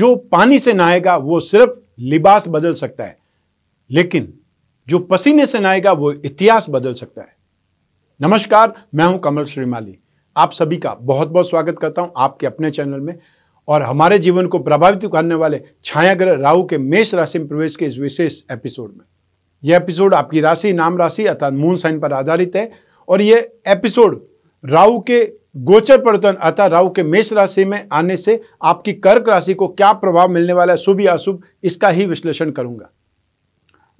जो पानी से नहाएगा वो सिर्फ लिबास बदल सकता है लेकिन जो पसीने से नहाएगा वो इतिहास बदल सकता है नमस्कार मैं हूं कमल श्रीमाली आप सभी का बहुत बहुत स्वागत करता हूं आपके अपने चैनल में और हमारे जीवन को प्रभावित करने वाले छायाग्रह राहु के मेष राशि में प्रवेश के इस विशेष एपिसोड में यह एपिसोड आपकी राशि नाम राशि अर्थात मून साइन पर आधारित है और यह एपिसोड राहु के गोचर परिवर्तन अर्थात राहु के मेष राशि में आने से आपकी कर्क राशि को क्या प्रभाव मिलने वाला है शुभ या अशुभ इसका ही विश्लेषण करूंगा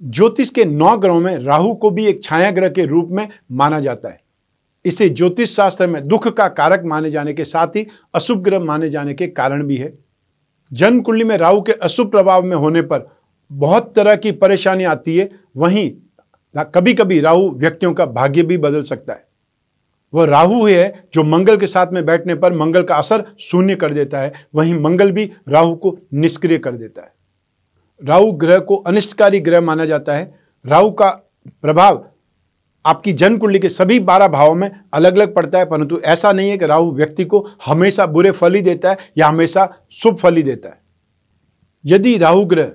ज्योतिष के नौ ग्रहों में राहु को भी एक छाया ग्रह के रूप में माना जाता है इसे ज्योतिष शास्त्र में दुख का कारक माने जाने के साथ ही अशुभ ग्रह माने जाने के कारण भी है जन्म कुंडली में राहु के अशुभ प्रभाव में होने पर बहुत तरह की परेशानी आती है वहीं कभी कभी राहु व्यक्तियों का भाग्य भी बदल सकता है वह राहु है जो मंगल के साथ में बैठने पर मंगल का असर शून्य कर देता है वहीं मंगल भी राहु को निष्क्रिय कर देता है राहु ग्रह को अनिष्टकारी ग्रह माना जाता है राहु का प्रभाव आपकी जन्म कुंडली के सभी बारह भावों में अलग अलग पड़ता है परंतु ऐसा नहीं है कि राहु व्यक्ति को हमेशा बुरे फल ही देता है या हमेशा शुभ फल ही देता है यदि राहु ग्रह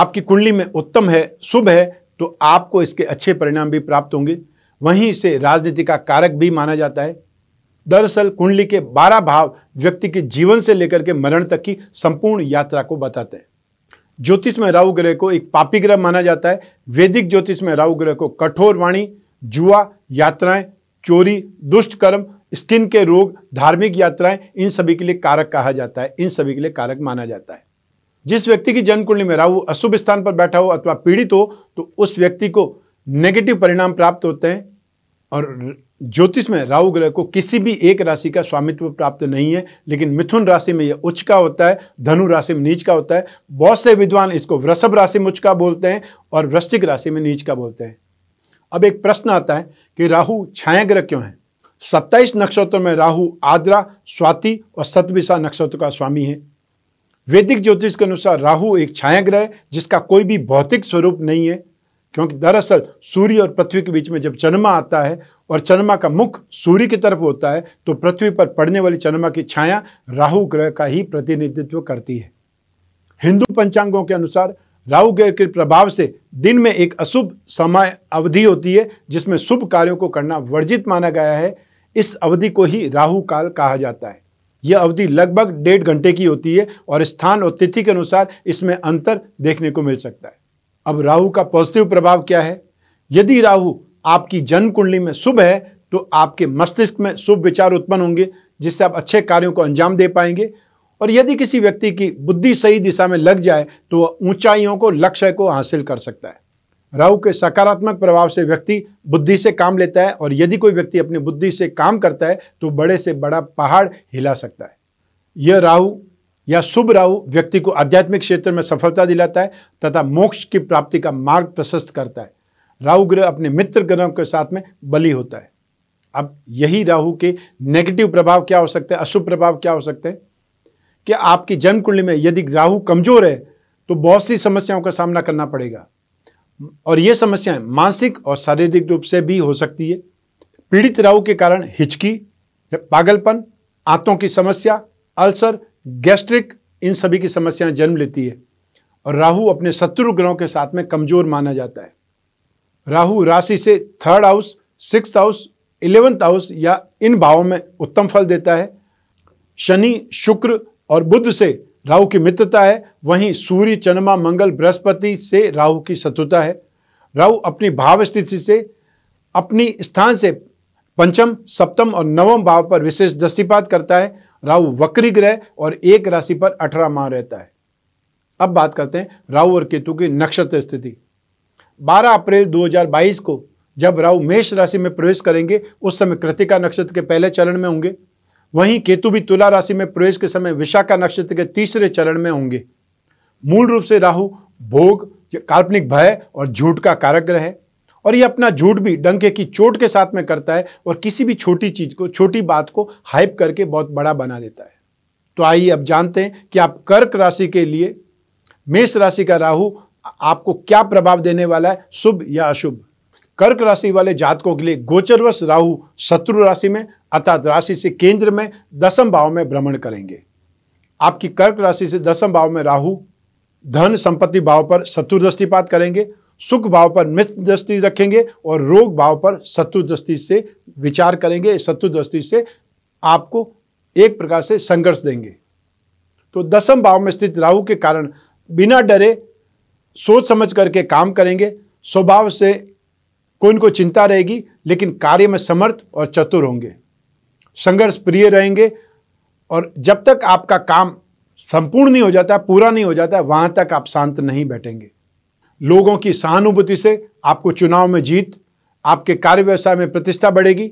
आपकी कुंडली में उत्तम है शुभ है तो आपको इसके अच्छे परिणाम भी प्राप्त होंगे वहीं से राजनीति का कारक भी माना जाता है दरअसल कुंडली के बारह भाव व्यक्ति के जीवन से लेकर के मरण तक की संपूर्ण यात्रा को बताते हैं ज्योतिष में राहु ग्रह को एक पापी ग्रह माना जाता है वैदिक ज्योतिष में राहु ग्रह को कठोर वाणी जुआ यात्राएं चोरी दुष्ट कर्म स्किन के रोग धार्मिक यात्राएं इन सभी के लिए कारक कहा जाता है इन सभी के लिए कारक माना जाता है जिस व्यक्ति की जन्म कुंडली में राहु अशुभ स्थान पर बैठा हो अथवा पीड़ित हो तो उस व्यक्ति को नेगेटिव परिणाम प्राप्त होते हैं और ज्योतिष में राहु ग्रह को किसी भी एक राशि का स्वामित्व प्राप्त नहीं है लेकिन मिथुन राशि में यह उच्च का होता है धनु राशि में नीच का होता है बहुत से विद्वान इसको वृषभ राशि में उच्च का बोलते हैं और वृश्चिक राशि में नीच का बोलते हैं अब एक प्रश्न आता है कि राहु छाया ग्रह क्यों है सत्ताईस नक्षत्रों में राहु आद्रा स्वाति और सतविशा नक्षत्र का स्वामी है वैदिक ज्योतिष के अनुसार राहु एक छाया ग्रह जिसका कोई भी भौतिक स्वरूप नहीं है क्योंकि दरअसल सूर्य और पृथ्वी के बीच में जब चंद्रमा आता है और चंद्रमा का मुख सूर्य की तरफ होता है तो पृथ्वी पर पड़ने वाली चंद्रमा की छाया राहु ग्रह का ही प्रतिनिधित्व करती है हिंदू पंचांगों के अनुसार राहु ग्रह के प्रभाव से दिन में एक अशुभ समय अवधि होती है जिसमें शुभ कार्यों को करना वर्जित माना गया है इस अवधि को ही राहु काल कहा जाता है यह अवधि लगभग डेढ़ घंटे की होती है और स्थान और तिथि के अनुसार इसमें अंतर देखने को मिल सकता है अब राहु का पॉजिटिव प्रभाव क्या है यदि राहु आपकी जन्म कुंडली में शुभ है तो आपके मस्तिष्क में शुभ विचार उत्पन्न होंगे जिससे आप अच्छे कार्यों को अंजाम दे पाएंगे और यदि किसी व्यक्ति की बुद्धि सही दिशा में लग जाए तो वह ऊंचाइयों को लक्ष्य को हासिल कर सकता है राहु के सकारात्मक प्रभाव से व्यक्ति बुद्धि से काम लेता है और यदि कोई व्यक्ति अपनी बुद्धि से काम करता है तो बड़े से बड़ा पहाड़ हिला सकता है यह राहु या शुभ राहु व्यक्ति को आध्यात्मिक क्षेत्र में सफलता दिलाता है तथा मोक्ष की प्राप्ति का मार्ग प्रशस्त करता है राहु ग्रह अपने मित्र ग्रहों के साथ में बली होता है अब यही राहु के नेगेटिव प्रभाव क्या हो सकते हैं अशुभ प्रभाव क्या हो सकते हैं कि आपकी जन्म कुंडली में यदि राहु कमजोर है तो बहुत सी समस्याओं का सामना करना पड़ेगा और ये समस्याएं मानसिक और शारीरिक रूप से भी हो सकती है पीड़ित राहु के कारण हिचकी पागलपन आंतों की समस्या अल्सर गैस्ट्रिक इन सभी की समस्याएं जन्म लेती है और राहु अपने शत्रु ग्रहों के साथ में कमजोर माना जाता है राहु राशि से third house six house eleventh house या इन भावों में उत्तम फल देता है शनि शुक्र और बुद्ध से राहु की मित्रता है वहीं सूर्य चंद्रमा मंगल बृहस्पति से राहु की शत्रुता है राहु अपनी भाव स्थिति से अपनी स्थान से पंचम सप्तम और नवम भाव पर विशेष दृष्टिपात करता है राहु वक्री ग्रह और एक राशि पर अठारह माह रहता है अब बात करते हैं राहु और केतु की नक्षत्र स्थिति 12 अप्रैल 2022 को जब राहु मेष राशि में प्रवेश करेंगे उस समय कृतिका नक्षत्र के पहले चरण में होंगे वहीं केतु भी तुला राशि में प्रवेश के समय विशाखा नक्षत्र के तीसरे चरण में होंगे मूल रूप से राहु भोग काल्पनिक भय और झूठ का कारक ग्रह है और ये अपना झूठ भी डंके की चोट के साथ में करता है और किसी भी छोटी चीज़ को छोटी बात को हाइप करके बहुत बड़ा बना देता है तो आइए अब जानते हैं कि आप कर्क राशि के लिए मेष राशि का राहु आपको क्या प्रभाव देने वाला है शुभ या अशुभ कर्क राशि वाले जातकों के लिए गोचरवश राहु शत्रु राशि में अर्थात राशि से केंद्र में दसम भाव में भ्रमण करेंगे आपकी कर्क राशि से दसम भाव में राहु धन संपत्ति भाव पर शत्रु दृष्टिपात करेंगे सुख भाव पर मित्र दृष्टि रखेंगे और रोग भाव पर शत्रु दृष्टि से विचार करेंगे शत्रु दृष्टि से आपको एक प्रकार से संघर्ष देंगे तो दसम भाव में स्थित राहु के कारण बिना डरे सोच समझ करके काम करेंगे स्वभाव से कोई इनको चिंता रहेगी लेकिन कार्य में समर्थ और चतुर होंगे संघर्ष प्रिय रहेंगे और जब तक आपका काम संपूर्ण नहीं हो जाता पूरा नहीं हो जाता वहाँ तक आप शांत नहीं बैठेंगे लोगों की सहानुभूति से आपको चुनाव में जीत आपके कार्य व्यवसाय में प्रतिष्ठा बढ़ेगी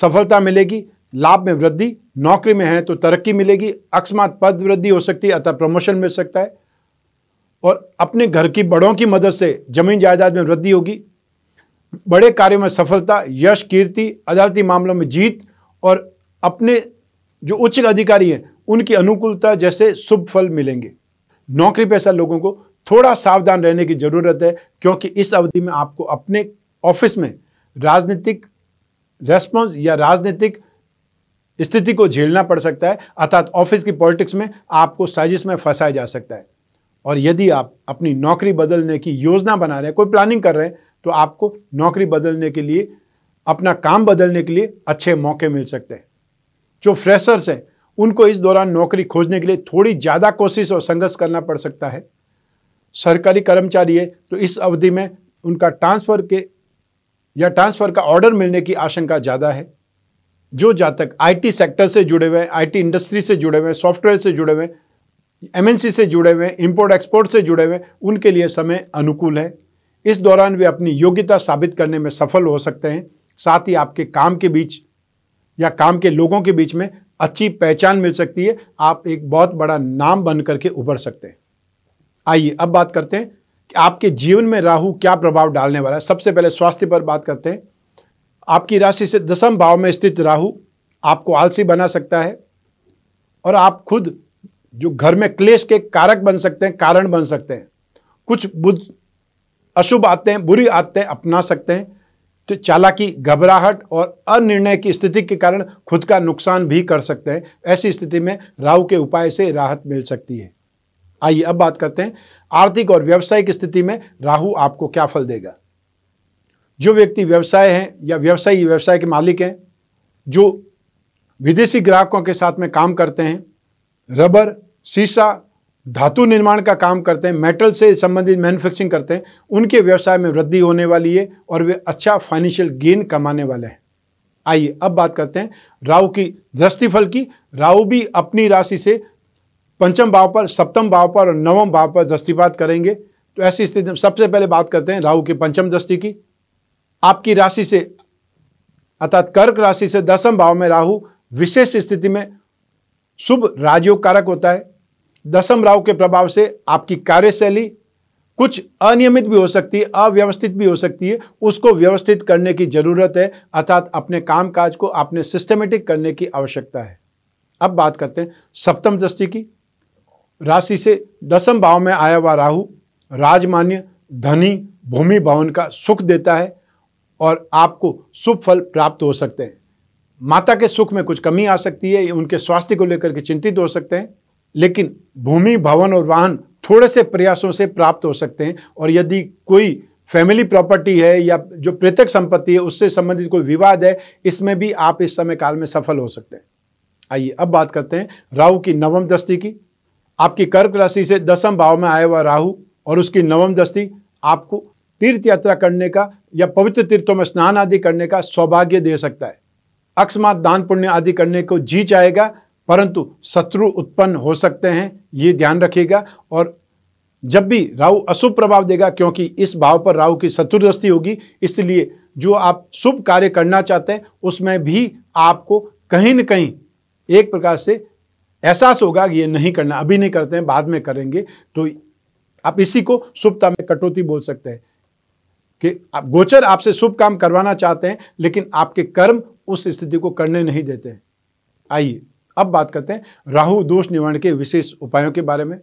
सफलता मिलेगी लाभ में वृद्धि नौकरी में है तो तरक्की मिलेगी अकस्मात पद वृद्धि हो सकती है अतः प्रमोशन मिल सकता है और अपने घर की बड़ों की मदद से जमीन जायदाद में वृद्धि होगी बड़े कार्यों में सफलता यश कीर्ति अदालती मामलों में जीत और अपने जो उच्च अधिकारी हैं उनकी अनुकूलता जैसे शुभ फल मिलेंगे नौकरी पैसा लोगों को थोड़ा सावधान रहने की ज़रूरत है क्योंकि इस अवधि में आपको अपने ऑफिस में राजनीतिक रेस्पॉन्स या राजनीतिक स्थिति को झेलना पड़ सकता है अर्थात ऑफिस की पॉलिटिक्स में आपको साजिश में फंसाया जा सकता है और यदि आप अपनी नौकरी बदलने की योजना बना रहे हैं कोई प्लानिंग कर रहे हैं तो आपको नौकरी बदलने के लिए अपना काम बदलने के लिए अच्छे मौके मिल सकते हैं जो फ्रेशर्स हैं उनको इस दौरान नौकरी खोजने के लिए थोड़ी ज़्यादा कोशिश और संघर्ष करना पड़ सकता है सरकारी कर्मचारी है तो इस अवधि में उनका ट्रांसफ़र के या ट्रांसफ़र का ऑर्डर मिलने की आशंका ज़्यादा है जो जातक आईटी सेक्टर से जुड़े हुए हैं आईटी इंडस्ट्री से जुड़े हुए हैं सॉफ्टवेयर से जुड़े हुए हैं एमएनसी से जुड़े हुए हैं इंपोर्ट एक्सपोर्ट से जुड़े हुए उनके लिए समय अनुकूल है इस दौरान वे अपनी योग्यता साबित करने में सफल हो सकते हैं साथ ही आपके काम के बीच या काम के लोगों के बीच में अच्छी पहचान मिल सकती है आप एक बहुत बड़ा नाम बन करके उभर सकते हैं आइए अब बात करते हैं कि आपके जीवन में राहु क्या प्रभाव डालने वाला है सबसे पहले स्वास्थ्य पर बात करते हैं आपकी राशि से दसम भाव में स्थित राहु आपको आलसी बना सकता है और आप खुद जो घर में क्लेश के कारक बन सकते हैं कारण बन सकते हैं कुछ बुद्ध अशुभ आते हैं बुरी हैं अपना सकते हैं तो चालाकी घबराहट और अनिर्णय की स्थिति के कारण खुद का नुकसान भी कर सकते हैं ऐसी स्थिति में राहु के उपाय से राहत मिल सकती है आइए अब बात करते हैं आर्थिक और व्यवसायिक स्थिति में राहु आपको क्या फल देगा जो व्यक्ति व्यवसाय हैं या व्यवसायी व्यवसाय के मालिक हैं जो विदेशी ग्राहकों के साथ में काम करते हैं रबर सीसा धातु निर्माण का काम करते हैं मेटल से संबंधित मैन्युफैक्चरिंग करते हैं उनके व्यवसाय में वृद्धि होने वाली है और वे अच्छा फाइनेंशियल गेन कमाने वाले हैं आइए अब बात करते हैं राहु की दृष्टिफल की राहु भी अपनी राशि से पंचम भाव पर सप्तम भाव पर और नवम भाव पर दृष्टिपात करेंगे तो ऐसी स्थिति में सबसे पहले बात करते हैं राहु की पंचम दृष्टि की आपकी राशि से अर्थात कर्क राशि से दसम भाव में राहु विशेष स्थिति में शुभ राजयोग कारक होता है दसम राहु के प्रभाव से आपकी कार्यशैली कुछ अनियमित भी हो सकती है अव्यवस्थित भी हो सकती है उसको व्यवस्थित करने की जरूरत है अर्थात अपने काम काज को आपने सिस्टमेटिक करने की आवश्यकता है अब बात करते हैं सप्तम दृष्टि की राशि से दसम भाव में आया हुआ राहु राजमान्य धनी भूमि भवन का सुख देता है और आपको शुभ फल प्राप्त हो सकते हैं माता के सुख में कुछ कमी आ सकती है उनके स्वास्थ्य को लेकर के चिंतित हो सकते हैं लेकिन भूमि भवन और वाहन थोड़े से प्रयासों से प्राप्त हो सकते हैं और यदि कोई फैमिली प्रॉपर्टी है या जो पृथक संपत्ति है उससे संबंधित कोई विवाद है इसमें भी आप इस समय काल में सफल हो सकते हैं आइए अब बात करते हैं राहु की नवम दस्ती की आपकी कर्क राशि से दसम भाव में आया हुआ राहु और उसकी नवम दस्ती आपको तीर्थ यात्रा करने का या पवित्र तीर्थों में स्नान आदि करने का सौभाग्य दे सकता है अकस्मात दान पुण्य आदि करने को जी चाहेगा परंतु शत्रु उत्पन्न हो सकते हैं ये ध्यान रखिएगा और जब भी राहु अशुभ प्रभाव देगा क्योंकि इस भाव पर राहु की शत्रुदस्ती होगी इसलिए जो आप शुभ कार्य करना चाहते हैं उसमें भी आपको कहीं न कहीं एक प्रकार से एहसास होगा कि ये नहीं करना अभी नहीं करते हैं बाद में करेंगे तो आप इसी को शुभता में कटौती बोल सकते हैं कि आप गोचर आपसे शुभ काम करवाना चाहते हैं लेकिन आपके कर्म उस स्थिति को करने नहीं देते हैं आइए अब बात करते हैं राहु दोष निवारण के विशेष उपायों के बारे में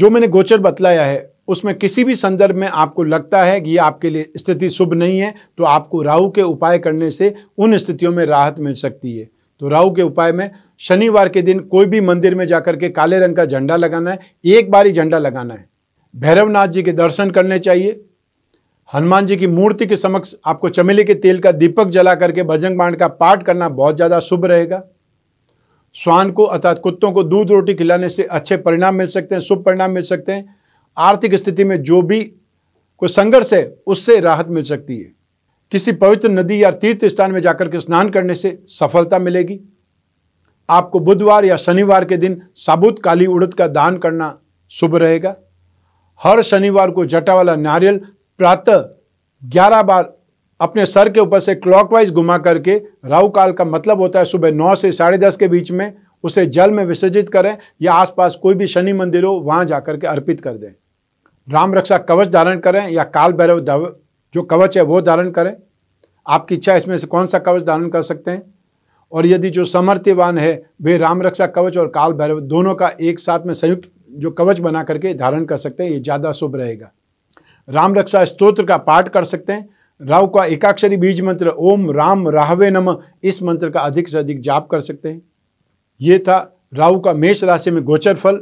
जो मैंने गोचर बतलाया है उसमें किसी भी संदर्भ में आपको लगता है कि ये आपके लिए स्थिति शुभ नहीं है तो आपको राहु के उपाय करने से उन स्थितियों में राहत मिल सकती है तो राहु के उपाय में शनिवार के दिन कोई भी मंदिर में जाकर के काले रंग का झंडा लगाना है एक बार ही झंडा लगाना है भैरवनाथ जी के दर्शन करने चाहिए हनुमान जी की मूर्ति के समक्ष आपको चमेली के तेल का दीपक जला करके भजन बाण का पाठ करना बहुत ज़्यादा शुभ रहेगा श्वान को अर्थात कुत्तों को दूध रोटी खिलाने से अच्छे परिणाम मिल सकते हैं शुभ परिणाम मिल सकते हैं आर्थिक स्थिति में जो भी कोई संघर्ष है उससे राहत मिल सकती है किसी पवित्र नदी या तीर्थ स्थान में जाकर के स्नान करने से सफलता मिलेगी आपको बुधवार या शनिवार के दिन साबुत काली उड़द का दान करना शुभ रहेगा हर शनिवार को जटा वाला नारियल प्रातः ग्यारह बार अपने सर के ऊपर से क्लॉकवाइज घुमा करके राहु काल का मतलब होता है सुबह नौ से साढ़े दस के बीच में उसे जल में विसर्जित करें या आसपास कोई भी शनि मंदिर हो वहां जाकर के अर्पित कर दें राम रक्षा कवच धारण करें या काल भैरव जो कवच है वो धारण करें आपकी इच्छा इसमें से कौन सा कवच धारण कर सकते हैं और यदि जो समर्थ्यवान है वे राम रक्षा कवच और काल भैरव दोनों का एक साथ में संयुक्त जो कवच बना करके धारण कर सकते हैं ये ज़्यादा शुभ रहेगा राम रक्षा स्तोत्र का पाठ कर सकते हैं राव का एकाक्षरी बीज मंत्र ओम राम राहवे नम इस मंत्र का अधिक से अधिक जाप कर सकते हैं ये था राहु का मेष राशि में गोचर फल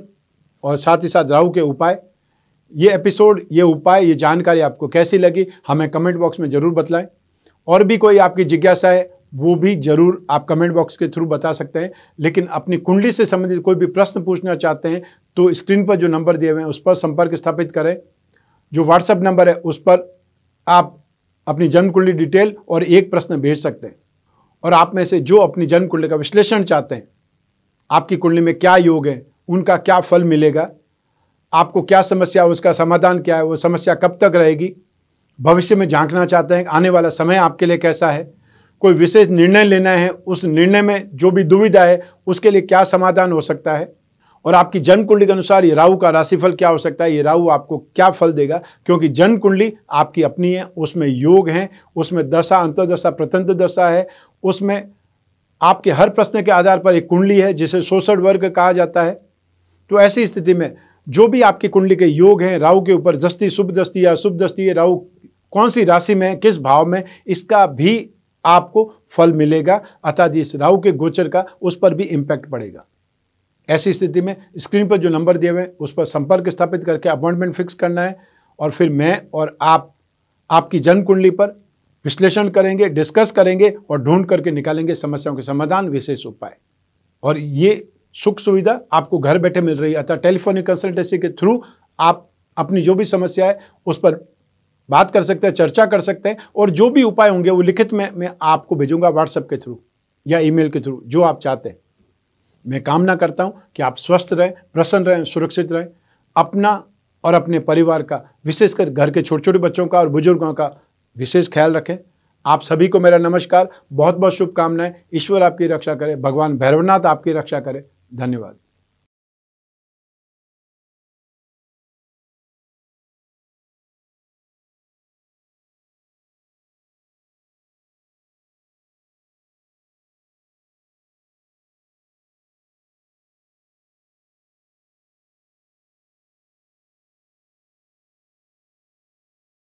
और साथ ही साथ राहु के उपाय ये एपिसोड ये उपाय ये जानकारी आपको कैसी लगी हमें कमेंट बॉक्स में ज़रूर बतलाएं और भी कोई आपकी जिज्ञासा है वो भी जरूर आप कमेंट बॉक्स के थ्रू बता सकते हैं लेकिन अपनी कुंडली से संबंधित कोई भी प्रश्न पूछना चाहते हैं तो स्क्रीन पर जो नंबर दिए हुए हैं उस पर संपर्क स्थापित करें जो व्हाट्सएप नंबर है उस पर आप अपनी जन्म कुंडली डिटेल और एक प्रश्न भेज सकते हैं और आप में से जो अपनी जन्म कुंडली का विश्लेषण चाहते हैं आपकी कुंडली में क्या योग है उनका क्या फल मिलेगा आपको क्या समस्या उसका समाधान क्या है वो समस्या कब तक रहेगी भविष्य में झांकना चाहते हैं आने वाला समय आपके लिए कैसा है कोई विशेष निर्णय लेना है उस निर्णय में जो भी दुविधा है उसके लिए क्या समाधान हो सकता है और आपकी जन्म कुंडली के अनुसार ये राहु का राशिफल क्या हो सकता है ये राहु आपको क्या फल देगा क्योंकि जन्म कुंडली आपकी अपनी है उसमें योग हैं उसमें दशा अंतर्दशा प्रतंत्र दशा है उसमें आपके हर प्रश्न के आधार पर एक कुंडली है जिसे शोषण वर्ग कहा जाता है तो ऐसी स्थिति में जो भी आपकी कुंडली के योग हैं राहु के ऊपर जस्ती शुभ दस्ती या शुभ दस्ती राहु कौन सी राशि में किस भाव में इसका भी आपको फल मिलेगा अर्थात इस राहु के गोचर का उस पर भी इम्पैक्ट पड़ेगा ऐसी स्थिति में स्क्रीन पर जो नंबर दिए हुए हैं उस पर संपर्क स्थापित करके अपॉइंटमेंट फिक्स करना है और फिर मैं और आप आपकी जन्म कुंडली पर विश्लेषण करेंगे डिस्कस करेंगे और ढूंढ करके निकालेंगे समस्याओं के समाधान विशेष उपाय और ये सुख सुविधा आपको घर बैठे मिल रही है अतः टेलीफोनिक कंसल्टेंसी के थ्रू आप अपनी जो भी समस्या है उस पर बात कर सकते हैं चर्चा कर सकते हैं और जो भी उपाय होंगे वो लिखित में मैं आपको भेजूंगा व्हाट्सएप के थ्रू या ईमेल के थ्रू जो आप चाहते हैं मैं कामना करता हूं कि आप स्वस्थ रहें प्रसन्न रहें सुरक्षित रहें अपना और अपने परिवार का विशेषकर घर के छोटे छोटे बच्चों का और बुजुर्गों का विशेष ख्याल रखें आप सभी को मेरा नमस्कार बहुत बहुत शुभकामनाएं ईश्वर आपकी रक्षा करे भगवान भैरवनाथ आपकी रक्षा करें धन्यवाद